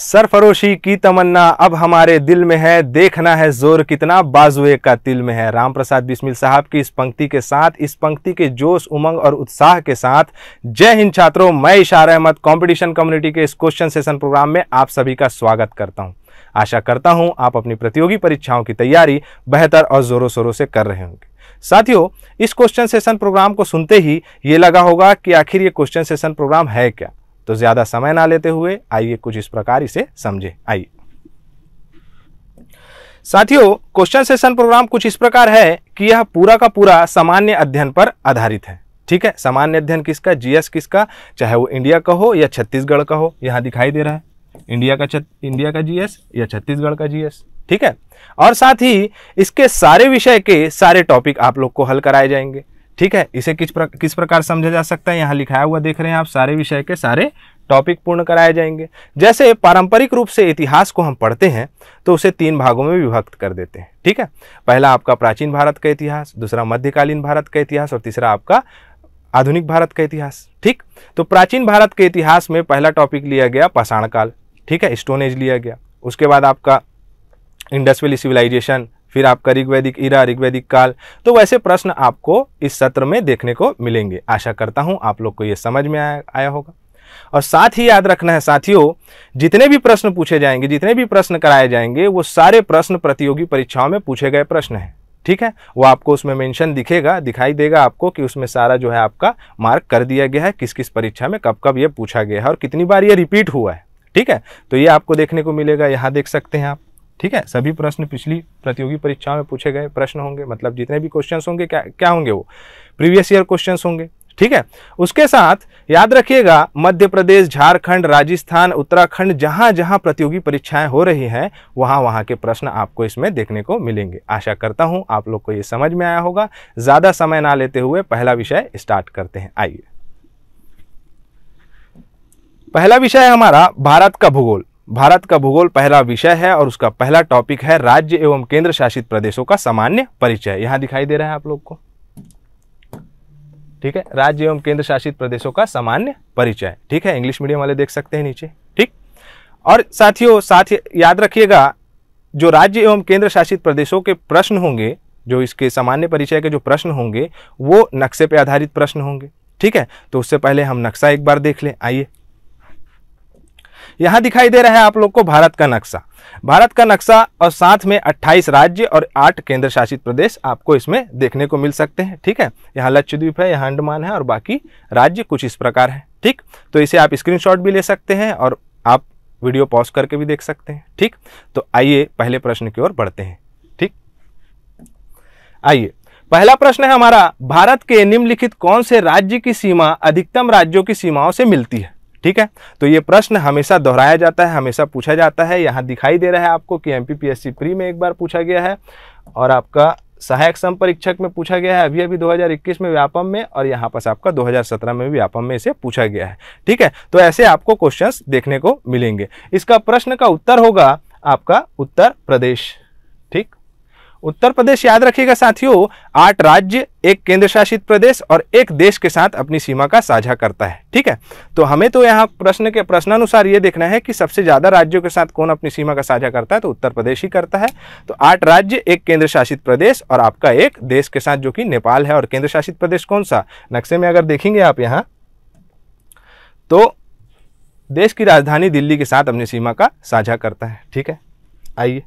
सरफरोशी की तमन्ना अब हमारे दिल में है देखना है जोर कितना बाजुए का तिल में है राम प्रसाद बिस्मिल साहब की इस पंक्ति के साथ इस पंक्ति के जोश उमंग और उत्साह के साथ जय हिंद छात्रों मैं इशार अहमद कंपटीशन कम्युनिटी के इस क्वेश्चन सेशन प्रोग्राम में आप सभी का स्वागत करता हूं आशा करता हूं आप अपनी प्रतियोगी परीक्षाओं की तैयारी बेहतर और जोरों शोरों से कर रहे होंगे साथियों इस क्वेश्चन सेशन प्रोग्राम को सुनते ही ये लगा होगा कि आखिर ये क्वेश्चन सेशन प्रोग्राम है क्या तो ज़्यादा समय ना लेते हुए आइए कुछ इस प्रकार इसे समझे आइए साथियों क्वेश्चन सेशन प्रोग्राम कुछ इस प्रकार है कि यह पूरा का पूरा सामान्य अध्ययन पर आधारित है ठीक है सामान्य अध्ययन किसका जीएस किसका चाहे वो इंडिया का हो या छत्तीसगढ़ का हो यहां दिखाई दे रहा है इंडिया का इंडिया का जीएस या छत्तीसगढ़ का जीएस ठीक है और साथ ही इसके सारे विषय के सारे टॉपिक आप लोग को हल कराए जाएंगे ठीक है इसे किस प्र, किस प्रकार समझा जा सकता है यहाँ लिखाया हुआ देख रहे हैं आप सारे विषय के सारे टॉपिक पूर्ण कराए जाएंगे जैसे पारंपरिक रूप से इतिहास को हम पढ़ते हैं तो उसे तीन भागों में विभक्त कर देते हैं ठीक है पहला आपका प्राचीन भारत का इतिहास दूसरा मध्यकालीन भारत का इतिहास और तीसरा आपका आधुनिक भारत का इतिहास ठीक तो प्राचीन भारत के इतिहास में पहला टॉपिक लिया गया पाषाण काल ठीक है स्टोन एज लिया गया उसके बाद आपका इंडस्ट्रियल सिविलाइजेशन फिर आपका ऋग्वैदिक ईरा ऋग्वैदिक काल तो वैसे प्रश्न आपको इस सत्र में देखने को मिलेंगे आशा करता हूँ आप लोग को ये समझ में आया आया होगा और साथ ही याद रखना है साथियों जितने भी प्रश्न पूछे जाएंगे जितने भी प्रश्न कराए जाएंगे वो सारे प्रश्न प्रतियोगी परीक्षाओं में पूछे गए प्रश्न हैं ठीक है वो आपको उसमें मेंशन दिखेगा दिखाई देगा आपको कि उसमें सारा जो है आपका मार्क कर दिया गया है किस किस परीक्षा में कब कब ये पूछा गया है और कितनी बार ये रिपीट हुआ है ठीक है तो ये आपको देखने को मिलेगा यहाँ देख सकते हैं आप ठीक है सभी प्रश्न पिछली प्रतियोगी परीक्षा में पूछे गए प्रश्न होंगे मतलब जितने भी क्वेश्चन होंगे क्या क्या होंगे वो प्रीवियस ईयर क्वेश्चन होंगे ठीक है उसके साथ याद रखिएगा मध्य प्रदेश झारखंड राजस्थान उत्तराखंड जहां जहां प्रतियोगी परीक्षाएं हो रही हैं वहां वहां के प्रश्न आपको इसमें देखने को मिलेंगे आशा करता हूं आप लोग को ये समझ में आया होगा ज़्यादा समय ना लेते हुए पहला विषय स्टार्ट करते हैं आइए पहला विषय है हमारा भारत का भूगोल भारत का भूगोल पहला विषय है और उसका पहला टॉपिक है राज्य एवं केंद्र शासित प्रदेशों का सामान्य परिचय यहाँ दिखाई दे रहा है आप लोग को ठीक है राज्य एवं केंद्र शासित प्रदेशों का सामान्य परिचय ठीक है इंग्लिश मीडियम वाले देख सकते हैं नीचे ठीक और साथियों साथ याद रखिएगा जो राज्य एवं केंद्र शासित प्रदेशों के प्रश्न होंगे जो इसके सामान्य परिचय के जो प्रश्न होंगे वो नक्शे पे आधारित प्रश्न होंगे ठीक है तो उससे पहले हम नक्शा एक बार देख लें आइए यहाँ दिखाई दे रहा है आप लोग को भारत का नक्शा भारत का नक्शा और साथ में 28 राज्य और 8 केंद्र शासित प्रदेश आपको इसमें देखने को मिल सकते हैं ठीक है यहाँ लक्षद्वीप है यहाँ अंडमान है और बाकी राज्य कुछ इस प्रकार है ठीक तो इसे आप स्क्रीन भी ले सकते हैं और आप वीडियो पॉज करके भी देख सकते हैं ठीक तो आइए पहले प्रश्न की ओर बढ़ते हैं ठीक आइए पहला प्रश्न है हमारा भारत के निम्नलिखित कौन से राज्य की सीमा अधिकतम राज्यों की सीमाओं से मिलती है ठीक है तो ये प्रश्न हमेशा दोहराया जाता है हमेशा पूछा जाता है यहाँ दिखाई दे रहा है आपको कि एम प्री में एक बार पूछा गया है और आपका सहायक सम परीक्षक में पूछा गया है अभी अभी 2021 में व्यापम में और यहाँ पर आपका 2017 में व्यापम में इसे पूछा गया है ठीक है तो ऐसे आपको क्वेश्चंस देखने को मिलेंगे इसका प्रश्न का उत्तर होगा आपका उत्तर प्रदेश उत्तर प्रदेश याद रखिएगा साथियों आठ राज्य एक केंद्र शासित प्रदेश और एक देश के साथ अपनी सीमा का साझा करता है ठीक है तो हमें तो यहाँ प्रश्न के प्रश्नानुसार ये देखना है कि सबसे ज़्यादा राज्यों के साथ कौन अपनी सीमा का साझा करता है तो उत्तर प्रदेश ही करता है तो आठ राज्य एक केंद्र शासित प्रदेश और आपका एक देश के साथ जो कि नेपाल है और केंद्र शासित प्रदेश कौन सा नक्शे में अगर देखेंगे आप यहाँ तो देश की राजधानी दिल्ली के साथ अपनी सीमा का साझा करता है ठीक है आइए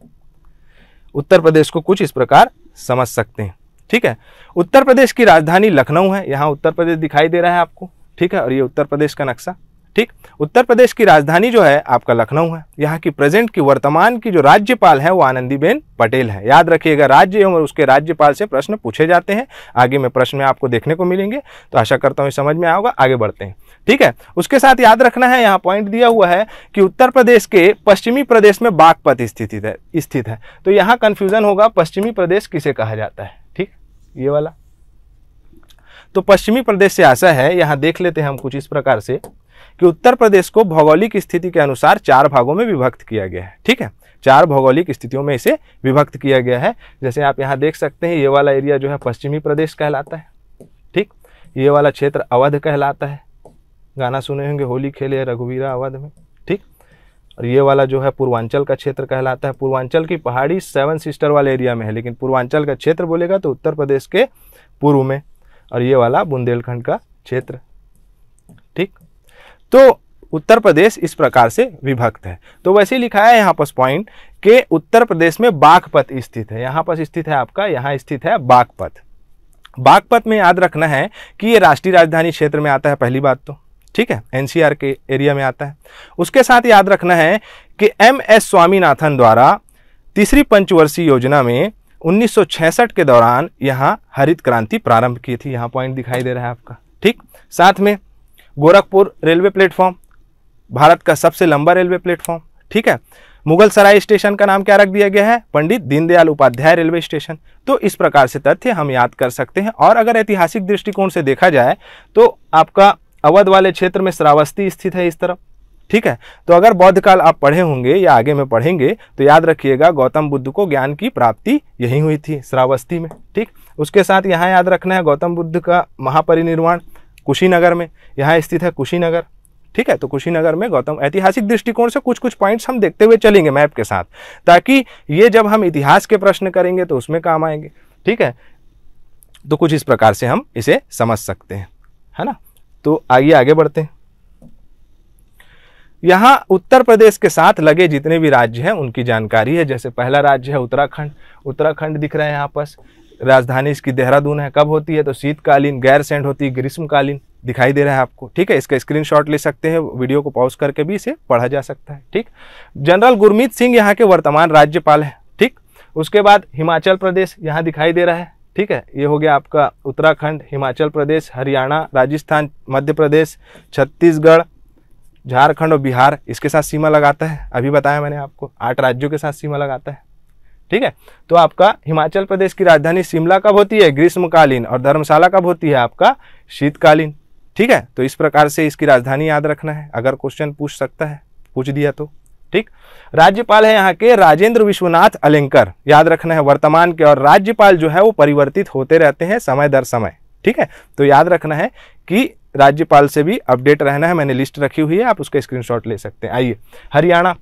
उत्तर प्रदेश को कुछ इस प्रकार समझ सकते हैं ठीक है उत्तर प्रदेश की राजधानी लखनऊ है यहाँ उत्तर प्रदेश दिखाई दे रहा है आपको ठीक है और ये उत्तर प्रदेश का नक्शा ठीक उत्तर प्रदेश की राजधानी जो है आपका लखनऊ है यहाँ की प्रेजेंट की वर्तमान की जो राज्यपाल है वो आनंदीबेन पटेल है याद रखिएगा राज्य एवं उसके राज्यपाल से प्रश्न पूछे जाते हैं आगे में प्रश्न आपको देखने को मिलेंगे तो आशा करता हूँ समझ में आओगा आगे बढ़ते हैं ठीक है उसके साथ याद रखना है यहाँ पॉइंट दिया हुआ है कि उत्तर प्रदेश के पश्चिमी प्रदेश में बागपत स्थित है स्थित है तो यहाँ कन्फ्यूजन होगा पश्चिमी प्रदेश किसे कहा जाता है ठीक ये वाला तो पश्चिमी प्रदेश से आशा है यहाँ देख लेते हैं हम कुछ इस प्रकार से कि उत्तर प्रदेश को भौगोलिक स्थिति के अनुसार चार भागों में विभक्त किया गया है ठीक है चार भौगोलिक स्थितियों में इसे विभक्त किया गया है जैसे आप यहाँ देख सकते हैं ये वाला एरिया जो है पश्चिमी प्रदेश कहलाता है ठीक ये वाला क्षेत्र अवध कहलाता है गाना सुने होंगे होली खेले रघुवीरा अवध में ठीक और ये वाला जो है पूर्वांचल का क्षेत्र कहलाता है पूर्वांचल की पहाड़ी सेवन सिस्टर वाले एरिया में है लेकिन पूर्वांचल का क्षेत्र बोलेगा तो उत्तर प्रदेश के पूर्व में और ये वाला बुंदेलखंड का क्षेत्र ठीक तो उत्तर प्रदेश इस प्रकार से विभक्त है तो वैसे लिखा है यहाँ पर पॉइंट के उत्तर प्रदेश में बागपत स्थित है यहाँ पर स्थित है आपका यहाँ स्थित है बागपत बागपत में याद रखना है कि ये राष्ट्रीय राजधानी क्षेत्र में आता है पहली बात तो ठीक है एनसीआर के एरिया में आता है उसके साथ याद रखना है कि एम एस स्वामीनाथन द्वारा तीसरी पंचवर्षीय योजना में 1966 के दौरान यहाँ हरित क्रांति प्रारंभ की थी यहाँ पॉइंट दिखाई दे रहा है आपका ठीक साथ में गोरखपुर रेलवे प्लेटफॉर्म भारत का सबसे लंबा रेलवे प्लेटफॉर्म ठीक है मुगल सराय स्टेशन का नाम क्या रख दिया गया है पंडित दीनदयाल उपाध्याय रेलवे स्टेशन तो इस प्रकार से तथ्य हम याद कर सकते हैं और अगर ऐतिहासिक दृष्टिकोण से देखा जाए तो आपका अवध वाले क्षेत्र में श्रावस्ती स्थित है इस तरफ ठीक है तो अगर बौद्ध काल आप पढ़े होंगे या आगे में पढ़ेंगे तो याद रखिएगा गौतम बुद्ध को ज्ञान की प्राप्ति यही हुई थी श्रावस्ती में ठीक उसके साथ यहाँ याद रखना है गौतम बुद्ध का महापरिनिर्वाण कुशीनगर में यहाँ स्थित है कुशीनगर ठीक है तो कुशीनगर में गौतम ऐतिहासिक दृष्टिकोण से कुछ कुछ पॉइंट्स हम देखते हुए चलेंगे मैप के साथ ताकि ये जब हम इतिहास के प्रश्न करेंगे तो उसमें काम आएंगे ठीक है तो कुछ इस प्रकार से हम इसे समझ सकते हैं है ना तो आइए आगे बढ़ते हैं यहाँ उत्तर प्रदेश के साथ लगे जितने भी राज्य हैं उनकी जानकारी है जैसे पहला राज्य है उत्तराखंड उत्तराखंड दिख रहे हैं यहाँ पास राजधानी इसकी देहरादून है कब होती है तो शीतकालीन गैर सेंड होती है ग्रीष्मकालीन दिखाई दे रहा है आपको ठीक है इसका स्क्रीनशॉट ले सकते हैं वीडियो को पॉज करके भी इसे पढ़ा जा सकता है ठीक जनरल गुरमीत सिंह यहाँ के वर्तमान राज्यपाल है ठीक उसके बाद हिमाचल प्रदेश यहाँ दिखाई दे रहा है ठीक है ये हो गया आपका उत्तराखंड हिमाचल प्रदेश हरियाणा राजस्थान मध्य प्रदेश छत्तीसगढ़ झारखंड और बिहार इसके साथ सीमा लगाता है अभी बताया मैंने आपको आठ राज्यों के साथ सीमा लगाता है ठीक है तो आपका हिमाचल प्रदेश की राजधानी शिमला कब होती है ग्रीष्मकालीन और धर्मशाला कब होती है आपका शीतकालीन ठीक है तो इस प्रकार से इसकी राजधानी याद रखना है अगर क्वेश्चन पूछ सकता है पूछ दिया तो ठीक राज्यपाल है यहाँ के राजेंद्र विश्वनाथ अलेंकर याद रखना है वर्तमान के और राज्यपाल जो है वो परिवर्तित होते रहते हैं समय दर समय ठीक है तो याद रखना है कि राज्यपाल से भी अपडेट रहना है मैंने लिस्ट रखी हुई है आप उसका स्क्रीनशॉट ले सकते हैं आइए हरियाणा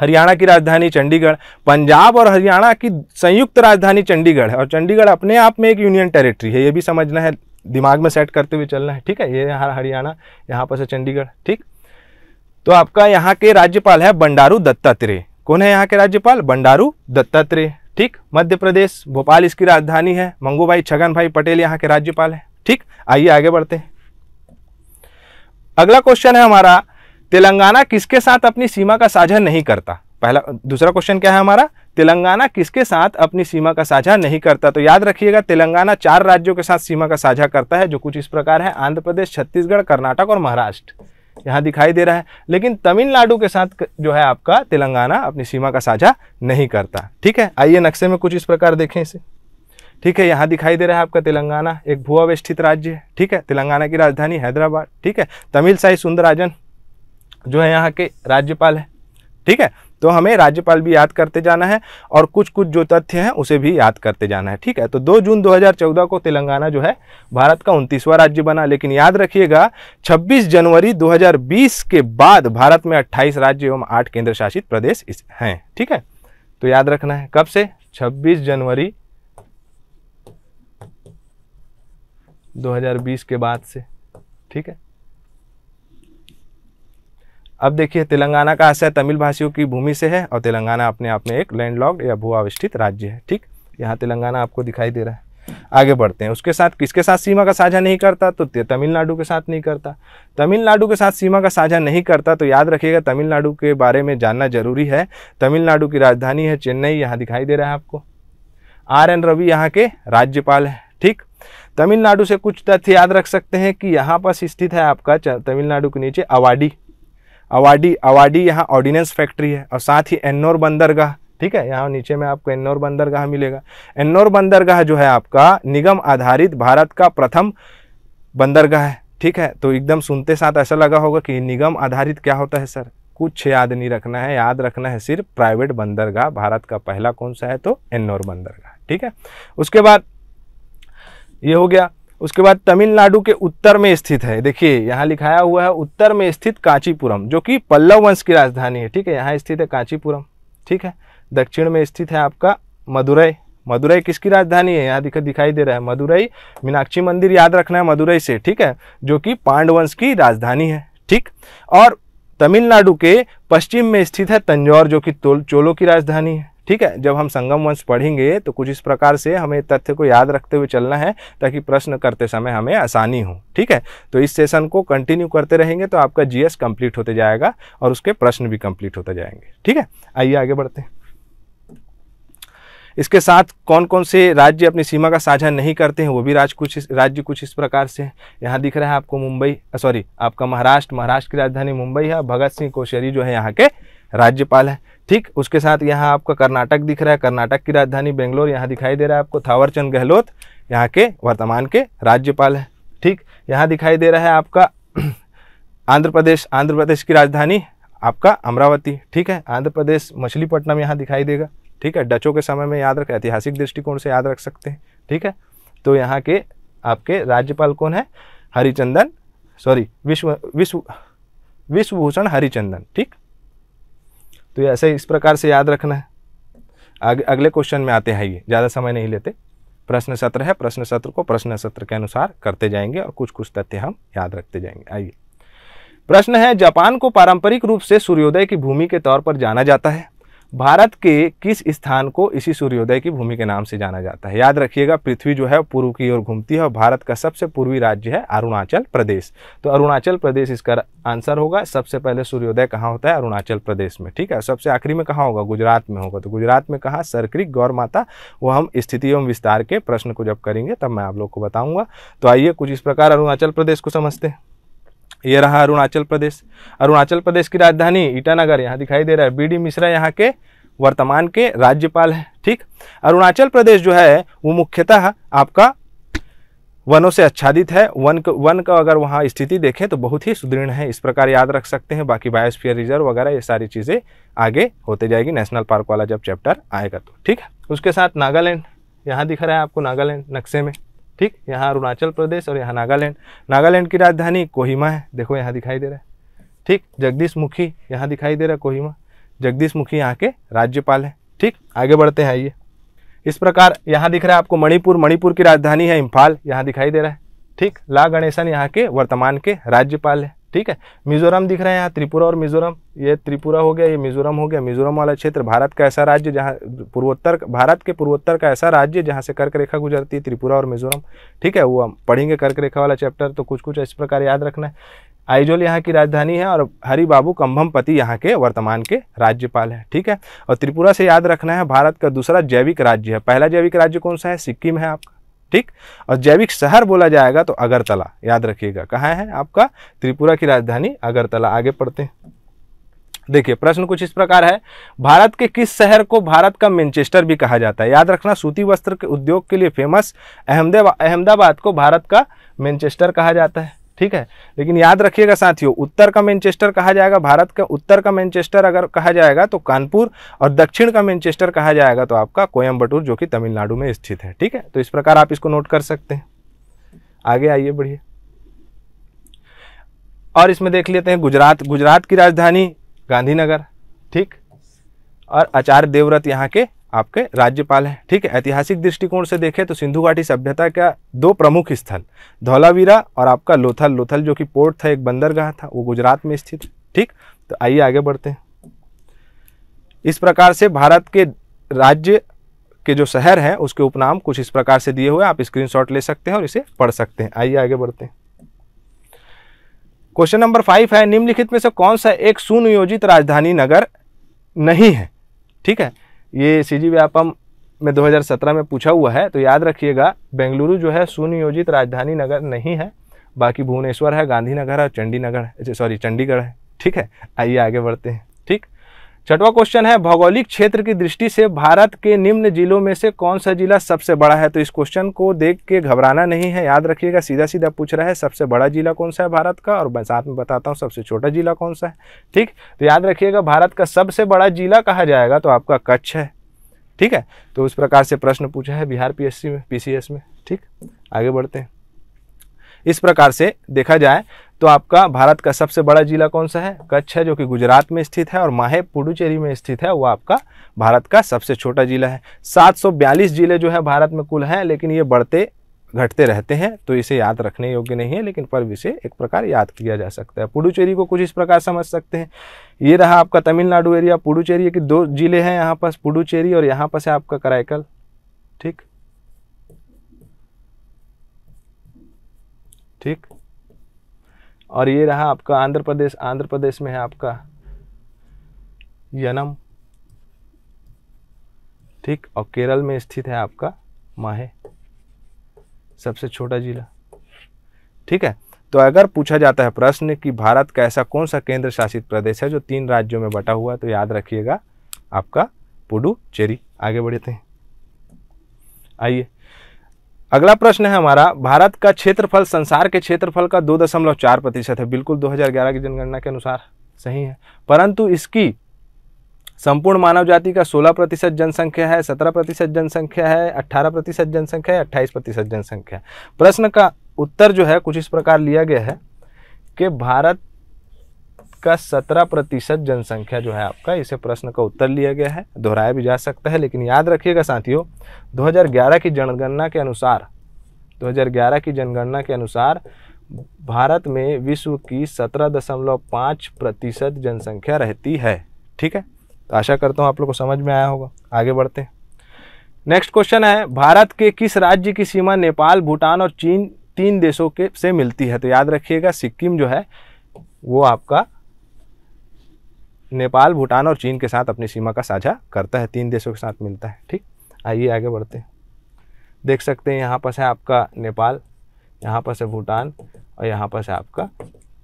हरियाणा की राजधानी चंडीगढ़ पंजाब और हरियाणा की संयुक्त राजधानी चंडीगढ़ है और चंडीगढ़ अपने आप में एक यूनियन टेरिटरी है ये भी समझना है दिमाग में सेट करते हुए चलना है ठीक है ये यहाँ हरियाणा यहाँ पर से चंडीगढ़ ठीक तो आपका यहाँ के राज्यपाल है बंडारू दत्तात्रेय कौन है यहाँ के राज्यपाल बंडारू दत्तात्रेय ठीक मध्य प्रदेश भोपाल इसकी राजधानी है मंगू भाई छगन भाई पटेल यहाँ के राज्यपाल है ठीक आइए आगे बढ़ते हैं अगला क्वेश्चन है हमारा तेलंगाना किसके साथ अपनी सीमा का साझा नहीं करता पहला दूसरा क्वेश्चन क्या है हमारा तेलंगाना किसके साथ अपनी सीमा का साझा नहीं करता तो याद रखिएगा तेलंगाना चार राज्यों के साथ सीमा का साझा करता है जो कुछ इस प्रकार है आंध्र प्रदेश छत्तीसगढ़ कर्नाटक और महाराष्ट्र यहाँ दिखाई दे रहा है लेकिन तमिलनाडु के साथ जो है आपका तेलंगाना अपनी सीमा का साझा नहीं करता ठीक है आइए नक्शे में कुछ इस प्रकार देखें इसे ठीक है यहाँ दिखाई दे रहा है आपका तेलंगाना एक भूअवस्थित राज्य है ठीक है तेलंगाना की राजधानी हैदराबाद ठीक है तमिल साई सुंदराजन जो है यहाँ के राज्यपाल है ठीक है तो हमें राज्यपाल भी याद करते जाना है और कुछ कुछ जो तथ्य हैं उसे भी याद करते जाना है ठीक है तो 2 जून 2014 को तेलंगाना जो है भारत का उनतीसवां राज्य बना लेकिन याद रखिएगा 26 जनवरी 2020 के बाद भारत में 28 राज्य एवं 8 केंद्र शासित प्रदेश हैं ठीक है तो याद रखना है कब से 26 जनवरी 2020 के बाद से ठीक है अब देखिए तेलंगाना का आशय तमिल भाषियों की भूमि से है और तेलंगाना अपने आप में एक लैंडलॉक या भू भूआविष्ठित राज्य है ठीक यहाँ तेलंगाना आपको दिखाई दे रहा है आगे बढ़ते हैं उसके साथ किसके साथ सीमा का साझा नहीं करता तो तमिलनाडु के साथ नहीं करता तमिलनाडु के साथ सीमा का साझा नहीं करता तो याद रखिएगा तमिलनाडु के बारे में जानना जरूरी है तमिलनाडु की राजधानी है चेन्नई यहाँ दिखाई दे रहा है आपको आर एन रवि यहाँ के राज्यपाल है ठीक तमिलनाडु से कुछ तथ्य याद रख सकते हैं कि यहाँ पर स्थित है आपका तमिलनाडु के नीचे अवाडी अवाडी अवाडी यहाँ ऑर्डिनेंस फैक्ट्री है और साथ ही एन्नोर बंदरगाह ठीक है यहाँ नीचे में आपको एन्नोर बंदरगाह मिलेगा एन्नोर बंदरगाह जो है आपका निगम आधारित भारत का प्रथम बंदरगाह है ठीक है तो एकदम सुनते साथ ऐसा लगा होगा कि निगम आधारित क्या होता है सर कुछ याद नहीं रखना है याद रखना है सिर्फ प्राइवेट बंदरगाह भारत का पहला कौन सा है तो एन्नोर बंदरगाह ठीक है उसके बाद ये हो गया उसके बाद तमिलनाडु के उत्तर में स्थित है देखिए यहाँ लिखाया हुआ है उत्तर में स्थित कांचीपुरम जो कि पल्लव वंश की राजधानी है ठीक है यहाँ स्थित है कांचीपुरम ठीक है दक्षिण में स्थित है आपका मदुरई मदुरई किसकी राजधानी है यहाँ दिखा दिखाई दे रहा है मदुरई मीनाक्षी मंदिर याद रखना है मदुरई से ठीक है जो कि पांडवंश की राजधानी है ठीक और तमिलनाडु के पश्चिम में स्थित है तंजौर जो कि चोलों की राजधानी है ठीक है जब हम संगम वंश पढ़ेंगे तो कुछ इस प्रकार से हमें तथ्य को याद रखते हुए चलना है ताकि प्रश्न करते समय हमें आसानी हो ठीक है तो इस सेशन को कंटिन्यू करते रहेंगे तो आपका जीएस कंप्लीट होते जाएगा और उसके प्रश्न भी कंप्लीट होते जाएंगे ठीक है आइए आगे बढ़ते हैं इसके साथ कौन कौन से राज्य अपनी सीमा का साझा नहीं करते हैं वो भी राज्य कुछ राज्य कुछ इस प्रकार से यहाँ दिख रहा है आपको मुंबई सॉरी आपका महाराष्ट्र महाराष्ट्र की राजधानी मुंबई है भगत सिंह कोश्यारी जो है यहाँ के राज्यपाल है ठीक उसके साथ यहाँ आपका कर्नाटक दिख रहा है कर्नाटक की राजधानी बेंगलोर यहाँ दिखाई दे रहा है आपको थावरचंद गहलोत यहाँ के वर्तमान के राज्यपाल है ठीक यहाँ दिखाई दे रहा है आपका आंध्र प्रदेश आंध्र प्रदेश की राजधानी आपका अमरावती ठीक है आंध्र प्रदेश मछलीपट्टनम यहाँ दिखाई देगा ठीक है डचों के समय में याद रख ऐतिहासिक दृष्टिकोण से याद रख सकते हैं ठीक है तो यहाँ के आपके राज्यपाल कौन है हरिचंदन सॉरी विश्व विश्व विश्वभूषण हरिचंदन ठीक तो ऐसे इस प्रकार से याद रखना है आगे अगले क्वेश्चन में आते हैं ये ज़्यादा समय नहीं लेते प्रश्न सत्र है प्रश्न सत्र को प्रश्न सत्र के अनुसार करते जाएंगे और कुछ कुछ तथ्य हम याद रखते जाएंगे आइए प्रश्न है जापान को पारंपरिक रूप से सूर्योदय की भूमि के तौर पर जाना जाता है भारत के किस स्थान को इसी सूर्योदय की भूमि के नाम से जाना जाता है याद रखिएगा पृथ्वी जो है पूर्व की ओर घूमती है और भारत का सबसे पूर्वी राज्य है अरुणाचल प्रदेश तो अरुणाचल प्रदेश इसका आंसर होगा सबसे पहले सूर्योदय कहाँ होता है अरुणाचल प्रदेश में ठीक है सबसे आखिरी में कहाँ होगा गुजरात में होगा तो गुजरात में कहाँ सरकृत गौर माता वो हम स्थिति एवं विस्तार के प्रश्न को जब करेंगे तब मैं आप लोग को बताऊँगा तो आइए कुछ इस प्रकार अरुणाचल प्रदेश को समझते हैं ये रहा अरुणाचल प्रदेश अरुणाचल प्रदेश की राजधानी ईटानगर यहाँ दिखाई दे रहा है बी डी मिश्रा यहाँ के वर्तमान के राज्यपाल है ठीक अरुणाचल प्रदेश जो है वो मुख्यतः आपका वनों से आच्छादित है वन वन का अगर वहाँ स्थिति देखें तो बहुत ही सुदृढ़ है इस प्रकार याद रख सकते हैं बाकी बायोस्फीयर रिजर्व वगैरह ये सारी चीज़ें आगे होते जाएगी नेशनल पार्क वाला जब चैप्टर आएगा तो ठीक है उसके साथ नागालैंड यहाँ दिख रहा है आपको नागालैंड नक्शे में ठीक यहाँ अरुणाचल प्रदेश और यहाँ नागालैंड नागालैंड की राजधानी कोहिमा है देखो यहाँ दिखाई दे रहा है ठीक जगदीश मुखी यहाँ दिखाई दे रहा है कोहिमा जगदीश मुखी यहाँ के राज्यपाल है ठीक आगे बढ़ते हैं आइए इस प्रकार यहाँ दिख रहा है आपको मणिपुर मणिपुर की राजधानी है इम्फाल यहाँ दिखाई दे रहा है ठीक ला गणेशन यहाँ के वर्तमान के राज्यपाल है ठीक है मिजोरम दिख रहा है यहाँ त्रिपुरा और मिजोरम ये त्रिपुरा हो गया ये मिजोरम हो गया मिजोरम वाला क्षेत्र भारत का ऐसा राज्य जहाँ पूर्वोत्तर भारत के पूर्वोत्तर का ऐसा राज्य जहाँ से कर्क रेखा गुजरती है त्रिपुरा और मिजोरम ठीक है वो हम पढ़ेंगे कर्क रेखा वाला चैप्टर तो कुछ कुछ इस प्रकार याद रखना है आइजोल यहाँ की राजधानी है और हरिबाबू कंभमपति यहाँ के वर्तमान के राज्यपाल है ठीक है और त्रिपुरा से याद रखना है भारत का दूसरा जैविक राज्य है पहला जैविक राज्य कौन सा है सिक्किम है आपका ठीक और जैविक शहर बोला जाएगा तो अगरतला याद रखिएगा कहा है आपका त्रिपुरा की राजधानी अगरतला आगे पढ़ते हैं देखिए प्रश्न कुछ इस प्रकार है भारत के किस शहर को भारत का मैनचेस्टर भी कहा जाता है याद रखना सूती वस्त्र के उद्योग के लिए फेमस अहमदाबाद को भारत का मैनचेस्टर कहा जाता है ठीक है लेकिन याद रखिएगा साथियों उत्तर का मैनचेस्टर कहा जाएगा भारत का उत्तर का मैनचेस्टर अगर कहा जाएगा तो कानपुर और दक्षिण का मैनचेस्टर कहा जाएगा तो आपका कोयम्बटूर जो कि तमिलनाडु में स्थित है ठीक है तो इस प्रकार आप इसको नोट कर सकते हैं आगे आइए बढ़िए और इसमें देख लेते हैं गुजरात गुजरात की राजधानी गांधीनगर ठीक और आचार्य देवव्रत यहाँ के आपके राज्यपाल हैं ठीक है ऐतिहासिक दृष्टिकोण से देखें तो सिंधु घाटी सभ्यता का दो प्रमुख स्थल धौलावीरा और आपका लोथल लोथल जो कि पोर्ट था एक बंदरगाह था वो गुजरात में स्थित ठीक तो आइए आगे बढ़ते हैं इस प्रकार से भारत के राज्य के जो शहर हैं उसके उपनाम कुछ इस प्रकार से दिए हुए आप स्क्रीनशॉट ले सकते हैं और इसे पढ़ सकते हैं आइए आगे बढ़ते हैं क्वेश्चन नंबर फाइव है निम्नलिखित में से कौन सा एक सुनियोजित राजधानी नगर नहीं है ठीक है ये सी जी व्यापम में 2017 में पूछा हुआ है तो याद रखिएगा बेंगलुरु जो है सुनियोजित राजधानी नगर नहीं है बाकी भुवनेश्वर है गांधीनगर है और चंडीनगर है सॉरी चंडीगढ़ है ठीक है आइए आगे बढ़ते हैं ठीक छठवा क्वेश्चन है भौगोलिक क्षेत्र की दृष्टि से भारत के निम्न जिलों में से कौन सा जिला सबसे बड़ा है तो इस क्वेश्चन को देख के घबराना नहीं है याद रखिएगा सीधा सीधा पूछ रहा है सबसे बड़ा जिला कौन सा है भारत का और मैं साथ में बताता हूँ सबसे छोटा जिला कौन सा है ठीक तो याद रखिएगा भारत का सबसे बड़ा जिला कहा जाएगा तो आपका कच्छ है ठीक है तो उस प्रकार से प्रश्न पूछा है बिहार पी में पी में ठीक आगे बढ़ते हैं इस प्रकार से देखा जाए तो आपका भारत का सबसे बड़ा जिला कौन सा है कच्छ है जो कि गुजरात में स्थित है और माहे पुडुचेरी में स्थित है वो आपका भारत का सबसे छोटा जिला है 742 जिले जो है भारत में कुल हैं लेकिन ये बढ़ते घटते रहते हैं तो इसे याद रखने योग्य नहीं है लेकिन पर इसे एक प्रकार याद किया जा सकता है पुडुचेरी को कुछ इस प्रकार समझ सकते हैं ये रहा आपका तमिलनाडु एरिया पुडुचेरी के दो जिले हैं यहाँ पास पुडुचेरी और यहाँ पास है आपका कराइकल ठीक ठीक और ये रहा आपका आंध्र प्रदेश आंध्र प्रदेश में है आपका यनम ठीक और केरल में स्थित है आपका माहे सबसे छोटा जिला ठीक है तो अगर पूछा जाता है प्रश्न कि भारत का ऐसा कौन सा केंद्र शासित प्रदेश है जो तीन राज्यों में बटा हुआ तो याद रखिएगा आपका पुडुचेरी आगे बढ़ते हैं आइए अगला प्रश्न है हमारा भारत का क्षेत्रफल संसार के क्षेत्रफल का दो दशमलव चार प्रतिशत है बिल्कुल 2011 की जनगणना के अनुसार सही है परंतु इसकी संपूर्ण मानव जाति का 16 प्रतिशत जनसंख्या है 17 प्रतिशत जनसंख्या है 18 प्रतिशत जनसंख्या है अट्ठाईस प्रतिशत जनसंख्या प्रश्न का उत्तर जो है कुछ इस प्रकार लिया गया है कि भारत का सत्रह प्रतिशत जनसंख्या जो है आपका इसे प्रश्न का उत्तर लिया गया है दोहराया भी जा सकता है लेकिन याद रखिएगा साथियों 2011 की जनगणना के अनुसार 2011 की जनगणना के अनुसार भारत में विश्व की 17.5 प्रतिशत जनसंख्या रहती है ठीक है तो आशा करता हूँ आप लोग को समझ में आया होगा आगे बढ़ते हैं नेक्स्ट क्वेश्चन है भारत के किस राज्य की सीमा नेपाल भूटान और चीन तीन देशों के से मिलती है तो याद रखिएगा सिक्किम जो है वो आपका नेपाल भूटान और चीन के साथ अपनी सीमा का साझा करता है तीन देशों के साथ मिलता है ठीक आइए आगे बढ़ते हैं देख सकते हैं यहाँ पर है आपका नेपाल यहाँ पर है भूटान और यहाँ पर है आपका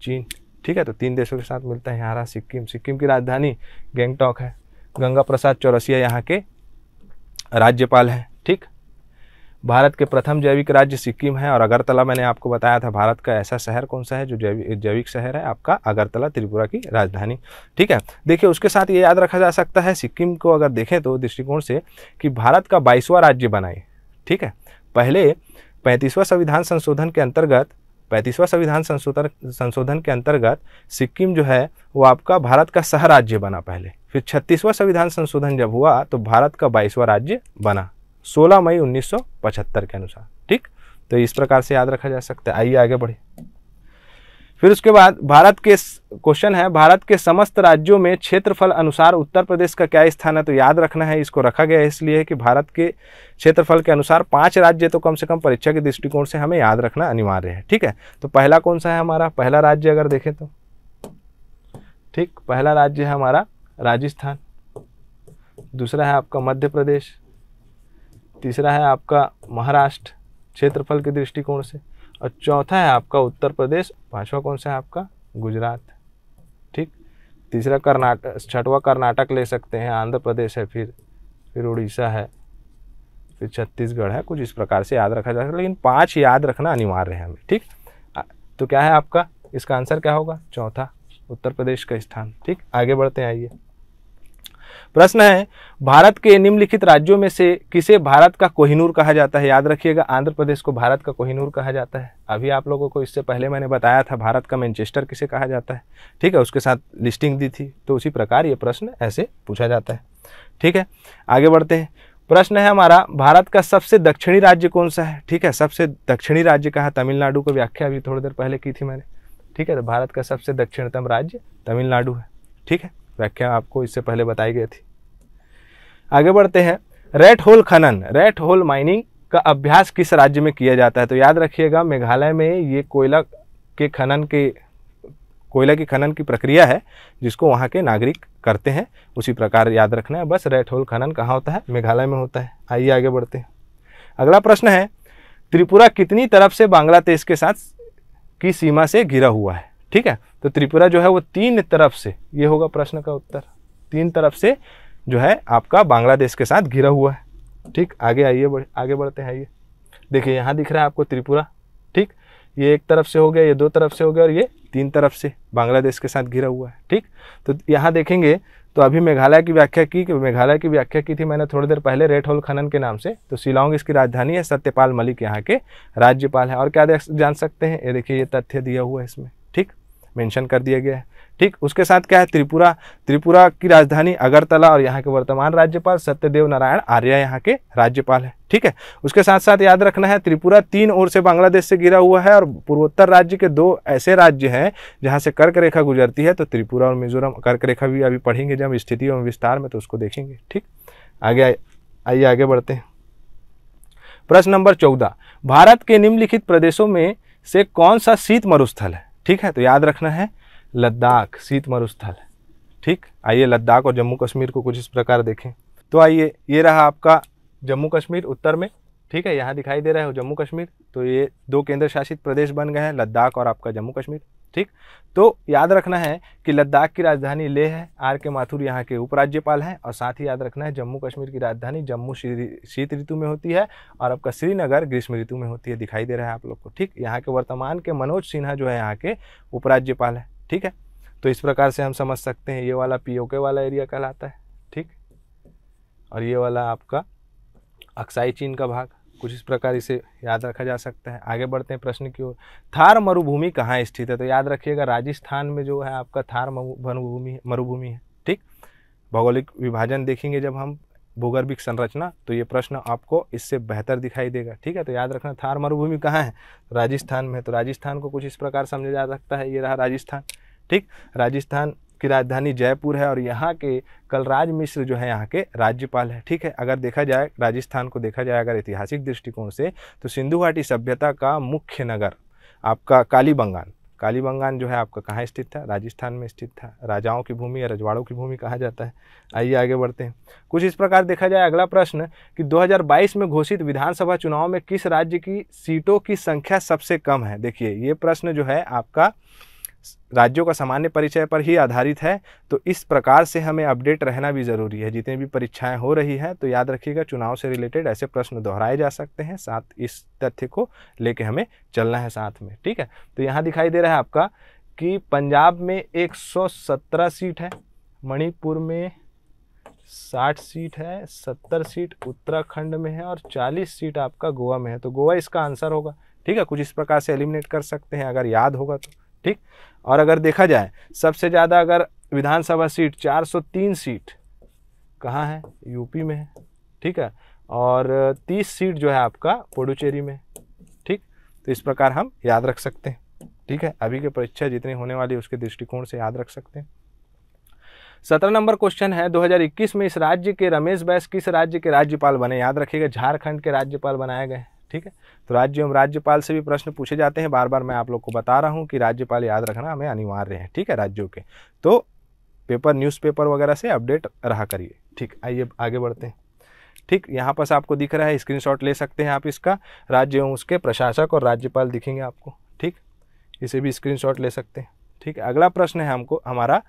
चीन ठीक है तो तीन देशों के साथ मिलता है यहाँ रहा सिक्किम सिक्किम की राजधानी गैंगटॉक है गंगा प्रसाद चौरसिया यहाँ के राज्यपाल हैं ठीक भारत के प्रथम जैविक राज्य सिक्किम है और अगरतला मैंने आपको बताया था भारत का ऐसा शहर कौन सा है जो जैविक जैविक शहर है आपका अगरतला त्रिपुरा की राजधानी ठीक है देखिए उसके साथ ये याद रखा जा सकता है सिक्किम को अगर देखें तो दृष्टिकोण से कि भारत का बाईसवां राज्य बनाए ठीक है पहले पैंतीसवां संविधान संशोधन के अंतर्गत पैंतीसवां संविधान संशोधन संशोधन के अंतर्गत सिक्किम जो है वो आपका भारत का सह राज्य बना पहले फिर छत्तीसवां संविधान संशोधन जब हुआ तो भारत का बाईसवां राज्य बना 16 मई 1975 के अनुसार ठीक तो इस प्रकार से याद रखा जा सकता है आइए आगे बढ़े फिर उसके बाद भारत के क्वेश्चन है भारत के समस्त राज्यों में क्षेत्रफल अनुसार उत्तर प्रदेश का क्या स्थान है तो याद रखना है इसको रखा गया है इसलिए कि भारत के क्षेत्रफल के अनुसार पांच राज्य तो कम से कम परीक्षा के दृष्टिकोण से हमें याद रखना अनिवार्य है ठीक है तो पहला कौन सा है हमारा पहला राज्य अगर देखें तो ठीक पहला राज्य है हमारा राजस्थान दूसरा है आपका मध्य प्रदेश तीसरा है आपका महाराष्ट्र क्षेत्रफल के दृष्टिकोण से और चौथा है आपका उत्तर प्रदेश पाँचवा कौन सा है आपका गुजरात ठीक तीसरा कर्नाटक छठवा कर्नाटक ले सकते हैं आंध्र प्रदेश है फिर फिर उड़ीसा है फिर छत्तीसगढ़ है कुछ इस प्रकार से याद रखा जा सकता लेकिन पाँच याद रखना अनिवार्य है हमें ठीक तो क्या है आपका इसका आंसर क्या होगा चौथा उत्तर प्रदेश का स्थान ठीक आगे बढ़ते हैं आइए प्रश्न है भारत के निम्नलिखित राज्यों में से किसे भारत का कोहिनूर कहा जाता है याद रखिएगा आंध्र प्रदेश को भारत का कोहिनूर कहा जाता है अभी आप लोगों को इससे पहले मैंने बताया था भारत का मैनचेस्टर किसे कहा जाता है ठीक है उसके साथ लिस्टिंग दी थी तो उसी प्रकार ये प्रश्न ऐसे पूछा जाता है ठीक है आगे बढ़ते हैं प्रश्न है हमारा भारत का सबसे दक्षिणी राज्य कौन सा है ठीक है सबसे दक्षिणी राज्य कहा तमिलनाडु को व्याख्या अभी थोड़ी देर पहले की थी मैंने ठीक है तो भारत का सबसे दक्षिणतम राज्य तमिलनाडु है ठीक है व्याख्या आपको इससे पहले बताई गई थी आगे बढ़ते हैं रेट होल खनन रेट होल माइनिंग का अभ्यास किस राज्य में किया जाता है तो याद रखिएगा मेघालय में ये कोयला के खनन के कोयला की खनन की प्रक्रिया है जिसको वहाँ के नागरिक करते हैं उसी प्रकार याद रखना है बस रेड होल खनन कहाँ होता है मेघालय में होता है आइए आगे बढ़ते हैं अगला प्रश्न है त्रिपुरा कितनी तरफ से बांग्लादेश के साथ की सीमा से घिरा हुआ है ठीक है तो त्रिपुरा जो है वो तीन तरफ से ये होगा प्रश्न का उत्तर तीन तरफ से जो है आपका बांग्लादेश के साथ घिरा हुआ है ठीक आगे आइए बढ़, आगे बढ़ते हैं आइए देखिए यहाँ दिख रहा है आपको त्रिपुरा ठीक ये एक तरफ से हो गया ये दो तरफ से हो गया और ये तीन तरफ से बांग्लादेश के साथ घिरा हुआ है ठीक तो यहाँ देखेंगे तो अभी मेघालय की व्याख्या की कि मेघालय की व्याख्या की थी मैंने थोड़ी देर पहले रेड होल खनन के नाम से तो शिलोंग इसकी राजधानी है सत्यपाल मलिक यहाँ के राज्यपाल है और क्या जान सकते हैं ये देखिए ये तथ्य दिया हुआ है इसमें मेंशन कर दिया गया है ठीक उसके साथ क्या है त्रिपुरा त्रिपुरा की राजधानी अगरतला और यहाँ के वर्तमान राज्यपाल सत्यदेव नारायण आर्य यहाँ के राज्यपाल है ठीक है उसके साथ साथ याद रखना है त्रिपुरा तीन ओर से बांग्लादेश से घिरा हुआ है और पूर्वोत्तर राज्य के दो ऐसे राज्य हैं जहाँ से कर्क रेखा गुजरती है तो त्रिपुरा और मिजोरम कर्क रेखा भी अभी पढ़ेंगे जब स्थिति और विस्तार में तो उसको देखेंगे ठीक आगे आइए आगे बढ़ते हैं प्रश्न नंबर चौदह भारत के निम्नलिखित प्रदेशों में से कौन सा शीत मरुस्थल है ठीक है तो याद रखना है लद्दाख शीत मरुस्थल ठीक आइए लद्दाख और जम्मू कश्मीर को कुछ इस प्रकार देखें तो आइए ये रहा आपका जम्मू कश्मीर उत्तर में ठीक है यहाँ दिखाई दे रहा है जम्मू कश्मीर तो ये दो केंद्र शासित प्रदेश बन गए हैं लद्दाख और आपका जम्मू कश्मीर ठीक तो याद रखना है कि लद्दाख की राजधानी लेह है आर के माथुर यहाँ के उपराज्यपाल हैं और साथ ही याद रखना है जम्मू कश्मीर की राजधानी जम्मू शीत ऋतु में होती है और आपका श्रीनगर ग्रीष्म ऋतु में होती है दिखाई दे रहा है आप लोग को ठीक यहाँ के वर्तमान के मनोज सिन्हा जो है यहाँ के उपराज्यपाल है ठीक है तो इस प्रकार से हम समझ सकते हैं ये वाला पीओके वाला एरिया कहलाता है ठीक और ये वाला आपका अक्साई चीन का भाग कुछ इस प्रकार इसे याद रखा जा सकता है आगे बढ़ते हैं प्रश्न की ओर थार मरुभूमि कहाँ स्थित है तो याद रखिएगा राजस्थान में जो है आपका थार मरुभूमि मरुभूमि है ठीक भौगोलिक विभाजन देखेंगे जब हम भूगर्भिक संरचना तो ये प्रश्न आपको इससे बेहतर दिखाई देगा ठीक है तो याद रखना थार मरुभूमि कहाँ है तो राजस्थान में तो राजस्थान को कुछ इस प्रकार समझा जा सकता है ये रहा राजस्थान ठीक राजस्थान की राजधानी जयपुर है और यहाँ के कलराज मिश्र जो है यहाँ के राज्यपाल है ठीक है अगर देखा जाए राजस्थान को देखा जाए अगर ऐतिहासिक दृष्टिकोण से तो सिंधु घाटी सभ्यता का मुख्य नगर आपका काली बंगाल काली बंगाल जो है आपका कहाँ स्थित था राजस्थान में स्थित था राजाओं की भूमि या रजवाड़ों की भूमि कहा जाता है आइए आगे बढ़ते हैं कुछ इस प्रकार देखा जाए अगला प्रश्न कि 2022 में घोषित विधानसभा चुनाव में किस राज्य की सीटों की संख्या सबसे कम है देखिए ये प्रश्न जो है आपका राज्यों का सामान्य परिचय पर ही आधारित है तो इस प्रकार से हमें अपडेट रहना भी ज़रूरी है जितनी भी परीक्षाएं हो रही हैं तो याद रखिएगा चुनाव से रिलेटेड ऐसे प्रश्न दोहराए जा सकते हैं साथ इस तथ्य को लेके हमें चलना है साथ में ठीक है तो यहाँ दिखाई दे रहा है आपका कि पंजाब में एक सीट है मणिपुर में 60 सीट है 70 सीट उत्तराखंड में है और 40 सीट आपका गोवा में है तो गोवा इसका आंसर होगा ठीक है कुछ इस प्रकार से एलिमिनेट कर सकते हैं अगर याद होगा तो ठीक और अगर देखा जाए सबसे ज़्यादा अगर विधानसभा सीट 403 सीट कहाँ है यूपी में है ठीक है और 30 सीट जो है आपका पुडुचेरी में ठीक तो इस प्रकार हम याद रख सकते हैं ठीक है अभी की परीक्षा जितनी होने वाली उसके दृष्टिकोण से याद रख सकते हैं सत्रह नंबर क्वेश्चन है 2021 में इस राज्य के रमेश बैस किस राज्य के राज्यपाल बने याद रखिएगा झारखंड के राज्यपाल बनाए गए ठीक है तो राज्य एवं राज्यपाल से भी प्रश्न पूछे जाते हैं बार बार मैं आप लोग को बता रहा हूँ कि राज्यपाल याद रखना हमें अनिवार्य है ठीक है राज्यों के तो पेपर न्यूज़पेपर वगैरह से अपडेट रहा करिए ठीक आइए आगे बढ़ते हैं ठीक यहाँ पर आपको दिख रहा है स्क्रीनशॉट ले सकते हैं आप इसका राज्य एवं उसके प्रशासक और राज्यपाल दिखेंगे आपको ठीक इसे भी स्क्रीनशॉट ले सकते हैं ठीक है अगला प्रश्न है हमको हमारा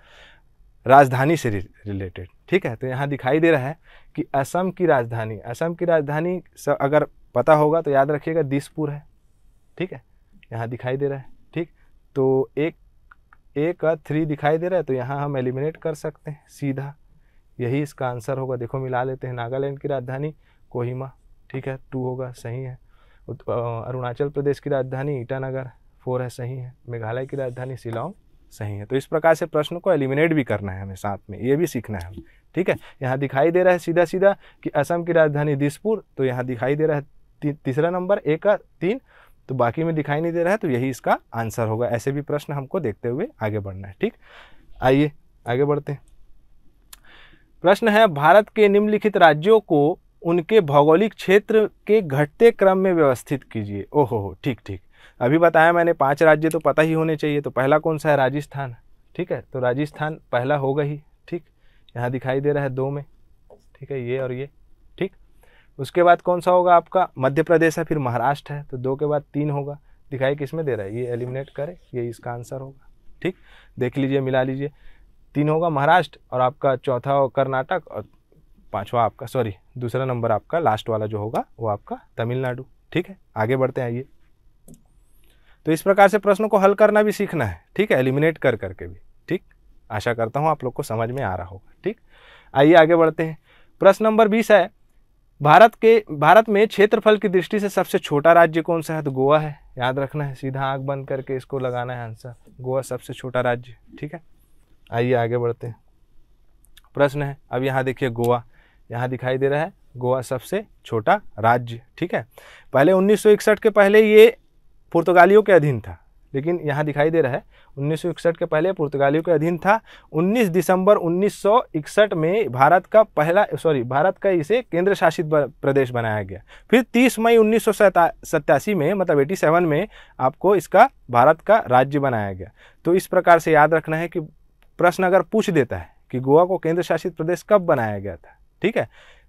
राजधानी से रिलेटेड ठीक है तो यहाँ दिखाई दे रहा है कि असम की राजधानी असम की राजधानी अगर पता होगा तो याद रखिएगा दिसपुर है ठीक है यहाँ दिखाई दे रहा है ठीक तो एक ए का थ्री दिखाई दे रहा है तो यहाँ हम एलिमिनेट कर सकते हैं सीधा यही इसका आंसर होगा देखो मिला लेते हैं नागालैंड की राजधानी कोहिमा ठीक है टू होगा सही है अरुणाचल प्रदेश की राजधानी ईटानगर फोर है सही है मेघालय की राजधानी शिलोंग सही है तो इस प्रकार से प्रश्न को एलिमिनेट भी करना है हमें साथ में ये भी सीखना है हमें ठीक है यहाँ दिखाई दे रहा है सीधा सीधा कि असम की राजधानी दिसपुर तो यहाँ दिखाई दे रहा है तीसरा नंबर ए का तीन तो बाकी में दिखाई नहीं दे रहा है तो यही इसका आंसर होगा ऐसे भी प्रश्न हमको देखते हुए आगे बढ़ना है ठीक आइए आगे बढ़ते हैं प्रश्न है भारत के निम्नलिखित राज्यों को उनके भौगोलिक क्षेत्र के घटते क्रम में व्यवस्थित कीजिए ओहो हो ठीक ठीक अभी बताया मैंने पांच राज्य तो पता ही होने चाहिए तो पहला कौन सा है राजस्थान ठीक है तो राजस्थान पहला होगा ही ठीक यहाँ दिखाई दे रहा है दो में ठीक है ये और ये उसके बाद कौन सा होगा आपका मध्य प्रदेश है फिर महाराष्ट्र है तो दो के बाद तीन होगा दिखाई किस में दे रहा है ये एलिमिनेट करें ये इसका आंसर होगा ठीक देख लीजिए मिला लीजिए तीन होगा महाराष्ट्र और आपका चौथा हो कर्नाटक और पांचवा आपका सॉरी दूसरा नंबर आपका लास्ट वाला जो होगा वो आपका तमिलनाडु ठीक है आगे बढ़ते हैं ये तो इस प्रकार से प्रश्नों को हल करना भी सीखना है ठीक है एलिमिनेट कर करके भी ठीक आशा करता हूँ आप लोग को समझ में आ रहा होगा ठीक आइए आगे बढ़ते हैं प्रश्न नंबर बीस है भारत के भारत में क्षेत्रफल की दृष्टि से सबसे छोटा राज्य कौन सा है तो गोवा है याद रखना है सीधा आंख बंद करके इसको लगाना है आंसर गोवा सबसे छोटा राज्य ठीक है आइए आगे बढ़ते हैं प्रश्न है अब यहाँ देखिए गोवा यहाँ दिखाई दे रहा है गोवा सबसे छोटा राज्य ठीक है पहले 1961 के पहले ये पुर्तगालियों के अधीन था लेकिन यहाँ दिखाई दे रहा है उन्नीस के पहले पुर्तगालियों के अधीन था 19 दिसंबर 1961 में भारत का पहला सॉरी भारत का इसे केंद्र शासित प्रदेश बनाया गया फिर 30 मई उन्नीस में मतलब 87 में आपको इसका भारत का राज्य बनाया गया तो इस प्रकार से याद रखना है कि प्रश्न अगर पूछ देता है कि गोवा को केंद्र शासित प्रदेश कब बनाया गया था ठीक है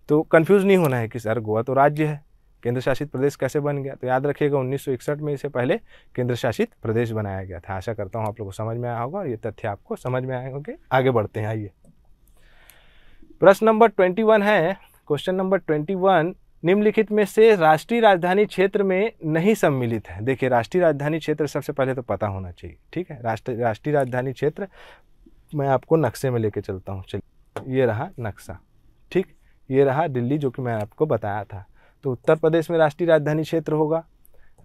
तो कन्फ्यूज़ नहीं होना है कि सर गोवा तो राज्य है केंद्र शासित प्रदेश कैसे बन गया तो याद रखिएगा 1961 में इसे पहले केंद्र शासित प्रदेश बनाया गया था आशा करता हूँ आप लोग को समझ में आया होगा और ये तथ्य आपको समझ में आए होंगे आगे बढ़ते हैं आइए प्रश्न नंबर ट्वेंटी वन है क्वेश्चन नंबर ट्वेंटी वन निम्नलिखित में से राष्ट्रीय राजधानी क्षेत्र में नहीं सम्मिलित है देखिए राष्ट्रीय राजधानी क्षेत्र सबसे पहले तो पता होना चाहिए ठीक है राष्ट्रीय राजधानी क्षेत्र मैं आपको नक्शे में लेके चलता हूँ चलिए ये रहा नक्शा ठीक ये रहा दिल्ली जो कि मैं आपको बताया था तो उत्तर प्रदेश में राष्ट्रीय राजधानी क्षेत्र होगा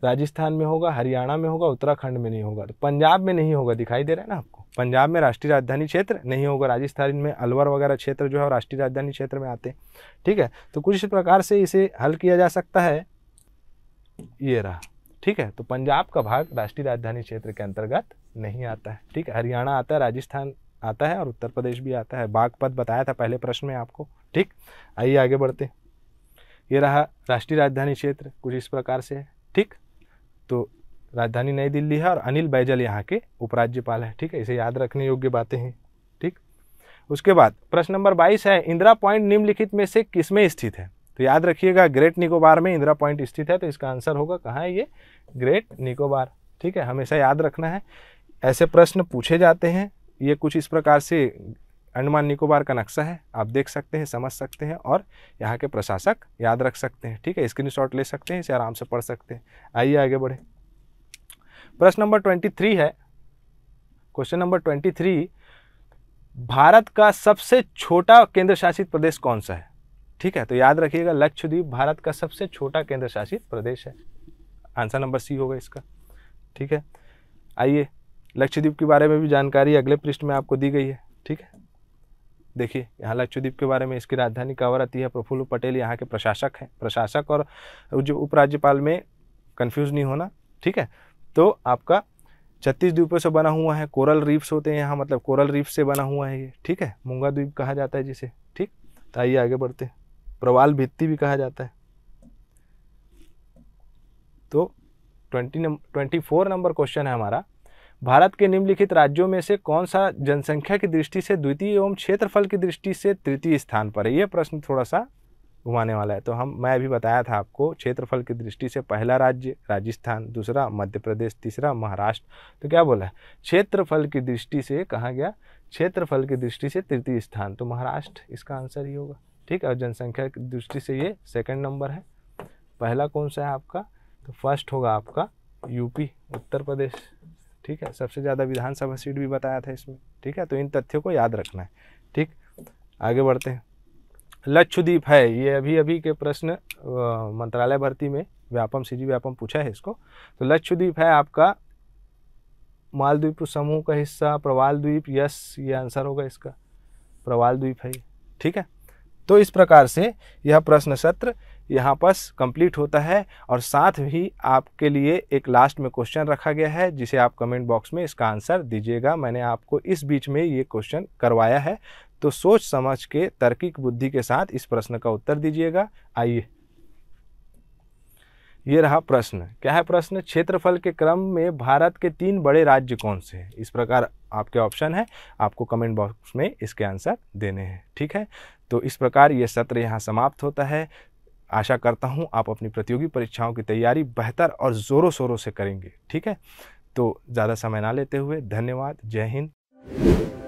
राजस्थान में होगा हरियाणा में होगा उत्तराखंड में नहीं होगा तो पंजाब में नहीं होगा दिखाई दे रहा है ना आपको पंजाब में राष्ट्रीय राजधानी क्षेत्र नहीं होगा राजस्थान में अलवर वगैरह क्षेत्र जो है राष्ट्रीय राजधानी क्षेत्र में आते हैं ठीक है तो कुछ इस प्रकार से इसे हल किया जा सकता है ये रहा ठीक है तो पंजाब का भाग राष्ट्रीय राजधानी क्षेत्र के अंतर्गत नहीं आता है ठीक है हरियाणा आता है राजस्थान आता है और उत्तर प्रदेश भी आता है बागपत बताया था पहले प्रश्न में आपको ठीक आइए आगे बढ़ते हैं ये रहा राष्ट्रीय राजधानी क्षेत्र कुछ इस प्रकार से है ठीक तो राजधानी नई दिल्ली है और अनिल बैजल यहाँ के उपराज्यपाल है ठीक है इसे याद रखने योग्य बातें हैं ठीक उसके बाद प्रश्न नंबर बाईस है इंदिरा पॉइंट निम्नलिखित में से किसमें स्थित है तो याद रखिएगा ग्रेट निकोबार में इंदिरा पॉइंट स्थित है तो इसका आंसर होगा कहाँ है ये ग्रेट निकोबार ठीक है हमेशा याद रखना है ऐसे प्रश्न पूछे जाते हैं ये कुछ इस प्रकार से अंडमान निकोबार का नक्शा है आप देख सकते हैं समझ सकते हैं और यहाँ के प्रशासक याद रख सकते हैं ठीक है स्क्रीन ले सकते हैं इसे आराम से पढ़ सकते हैं आइए आगे बढ़े प्रश्न नंबर ट्वेंटी थ्री है question number twenty three Bharat का सबसे छोटा केंद्र शासित प्रदेश कौन सा है ठीक है तो याद रखिएगा लक्षद्वीप भारत का सबसे छोटा केंद्र शासित प्रदेश है आंसर नंबर सी होगा इसका ठीक है आइए लक्षद्वीप के बारे में भी जानकारी अगले पृष्ठ में आपको दी गई है ठीक है देखिए यहाँ लक्षद्वीप के बारे में इसकी राजधानी कवर आती है प्रफुल्ल पटेल यहाँ के प्रशासक हैं प्रशासक और जो उपराज्यपाल में कन्फ्यूज़ नहीं होना ठीक है तो आपका छत्तीस द्वीपों से बना हुआ है कोरल रीफ्स होते हैं यहाँ मतलब कोरल रीफ से बना हुआ है ये ठीक है मुंगा द्वीप कहा जाता है जिसे ठीक तो आइए आगे बढ़ते प्रवाल भित्ती भी कहा जाता है तो twenty number twenty four number question है हमारा भारत के निम्नलिखित राज्यों में से कौन सा जनसंख्या की दृष्टि से द्वितीय एवं क्षेत्रफल की दृष्टि से तृतीय स्थान पर है ये प्रश्न थोड़ा सा घुमाने वाला है तो हम मैं अभी बताया था आपको क्षेत्रफल की दृष्टि से पहला राज्य राजस्थान दूसरा मध्य प्रदेश तीसरा महाराष्ट्र तो क्या बोला क्षेत्रफल की दृष्टि से कहा गया क्षेत्रफल की दृष्टि से तृतीय स्थान तो महाराष्ट्र इसका आंसर ही होगा ठीक है और जनसंख्या की दृष्टि से ये सेकंड नंबर है पहला कौन सा है आपका तो फर्स्ट होगा आपका यूपी उत्तर प्रदेश ठीक है सबसे ज़्यादा विधानसभा सीट भी बताया था इसमें ठीक है तो इन तथ्यों को याद रखना है ठीक आगे बढ़ते हैं लक्षद्वीप है ये अभी अभी के प्रश्न मंत्रालय भर्ती में व्यापम सीजी व्यापम पूछा है इसको तो लक्षद्वीप है आपका मालद्वीप समूह का हिस्सा प्रवाल द्वीप यस ये आंसर होगा इसका प्रवाल द्वीप है ठीक है तो इस प्रकार से यह प्रश्न सत्र यहाँ पास कंप्लीट होता है और साथ ही आपके लिए एक लास्ट में क्वेश्चन रखा गया है जिसे आप कमेंट बॉक्स में इसका आंसर दीजिएगा मैंने आपको इस बीच में ये क्वेश्चन करवाया है तो सोच समझ के तर्किक बुद्धि के साथ इस प्रश्न का उत्तर दीजिएगा आइए ये रहा प्रश्न क्या है प्रश्न क्षेत्रफल के क्रम में भारत के तीन बड़े राज्य कौन से हैं इस प्रकार आपके ऑप्शन है आपको कमेंट बॉक्स में इसके आंसर देने हैं ठीक है तो इस प्रकार ये सत्र यहाँ समाप्त होता है आशा करता हूँ आप अपनी प्रतियोगी परीक्षाओं की तैयारी बेहतर और ज़ोरों शोरों से करेंगे ठीक है तो ज़्यादा समय ना लेते हुए धन्यवाद जय हिंद